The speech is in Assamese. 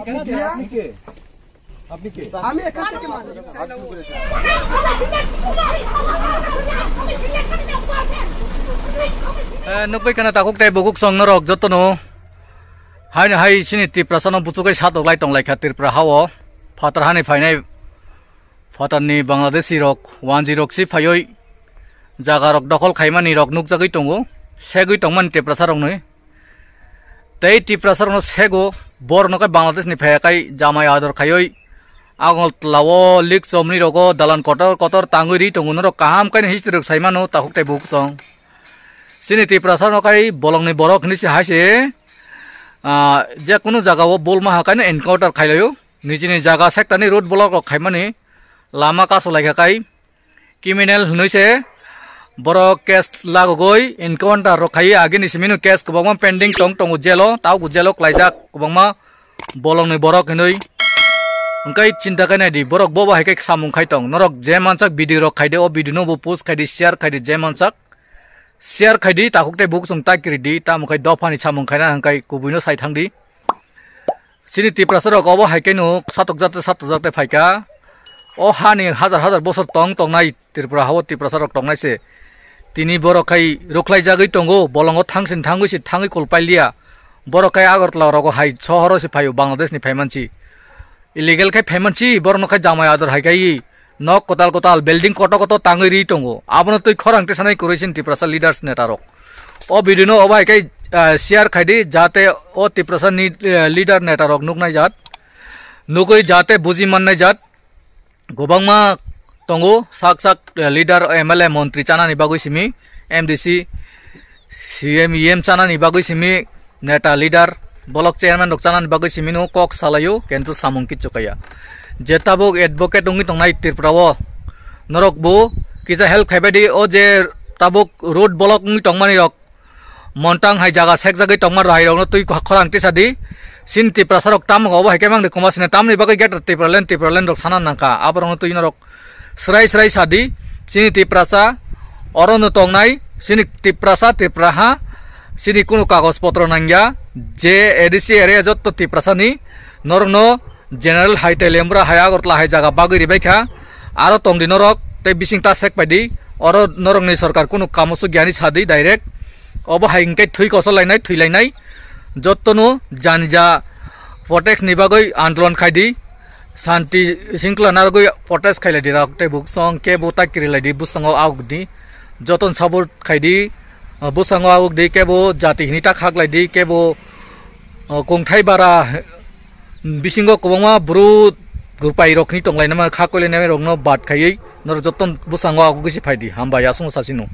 আপনি কে আমি এখান থেকে নকবই কানা তাকুক তাই বকুক সঙ্গ রক যতন হাই হাই সিনি টিপ্রাসানো বুচুকাই সাত অগলাই টংলাই খাতিরপ্রা হাও ফাতার হানি ফাইনাই ফাতারনি বাংলাদেশি রক ওয়ান জিরো সি ফাইই জাগা রক দখল খাইমানি রক নুকজাগৈ দङ সেগৈ দংমান টিপ্রাসারং নই তাই টিপ্রাসারং সেগো বৰ্ণকে বাংলাদেশ নিফেকাই জামাই আদৰ খায়ৈ আঙল লাৱ লিগ চমনি ৰগ দালান কটৰ কটৰ টাঙৰি টঙুনৰ কাম কাইনে সিচি ৰখাই মানো তাহুক তাই বুক চং চিনিতি প্ৰচাৰকাৰী বলংনি বৰক নিচি হাইছে যে কোনো জাগাব বলমা হাকাইনে এনকাউণ্টাৰ খাই লৈও নিজে নিজ জাগা চেক্টানি ৰোড বলক ৰখাই মানে লামা কাছ ওলাই হাকাই ক্ৰিমিনেল হৈছে বড় কেস লাগগৈ এনকাউন্টার রক্ষাই আগে নিশিমিনু কেস কবমা পেন্ডিং টং টং উজেলো তাও উজেলো ক্লাইজা কবমা বলংনি বড় কেনই উঙ্কাই চিন্তা কাইনাই দি বড় বব হাইকে সামুং খাই টং নরক জে মানসাক বিডি রক্ষাই দে ও বিডি নো বু পোস্ট খাই দি শেয়ার খাই দি জে মানসাক শেয়ার খাই দি তাকুকতে বুক সং তা কিরি দি তা মুখাই দফানি সামুং খাইনা হাঙ্কাই কুবুইনো সাইথাং দি চিনি টিপ্রাসর কব হাইকে নু সাতক জাতে সাতক জাতে ফাইকা ও হানি হাজার হাজার বছর টং টং নাই त्रिपुरा हावती प्रसारक टंगाइसे तिनी बरखाय रुखलाय जागै टंगो बलंग थांसिन थांगैसि थांगै कलपाइलिया बरखाय आगरतला रगो हाय छहरसि फायो बांग्लादेशनि फायमानसि इलिगेल खाय फायमानसि बरन खाय जामाय आदर हायगाय न कोताल कोताल बिल्डिं कटो कटो टांगै रि टंगो आबन तै खरांते सानाय करैसिन त्रिप्रसा लिडर्स नेटारक अ बिदिन अ बायकाय सियार खायदि जाते अ त्रिप्रसा लिडर नेटारक नुखनाय जात नुखै जाते बुजि माननाय जात गोबांमा tongo sak sak leader MLA menteri chana ni bagui simi MDC CM EM chana ni bagui simi neta leader blok chairman dok chana ni bagui simi no kok salayu kentu samung ki chukaya jeta bog advocate ungi tongnai tirpra wo norok bo kisa help khabedi o je tabok road blok ungi tongmani rok montang hai jaga sek jagai tongmar rai rok no tui khorang ti sadi sinti prasarok tam go ba hekemang de komasine tam ni bagui get tirpra len tirpra len dok chana nanka abrong tu inorok serai serai sadi sini tiprasa orang nutong nai sini tiprasa tipraha sini kuno kagos potro nangja J edisi area jod tu tiprasa ni norno general high telembra haya gurtla hai jaga bagi ribek ha aro tong di norok te bising ta sek pedi oro norong ni sorkar kuno kamusu gani sadi direct obo hai ngkai tui kosol lainai tui lainai jod tu nu janja Vortex nih bagai antolan kaidi, শান্তি শৃংখলা নাৰ গৈ পটেচ খাই লাগে ৰাখতে বুক চং কে বুটা কিৰিলাই দি বুচাঙ আউক দি যতন চাবৰ খাই দি বুচাঙ আউক দি কেব জাতিখিনি তাক হাগলাই দি কেব কংঠাই বাৰা বিচিংগ কবমা ব্ৰুত ৰূপাই ৰখনি টংলাই নামা খা কৰিলে নামে ৰং বাট খায়েই নৰ যতন বুচাঙ আউক গৈছে ফাই দি হাম্বাই আচং চাচিনো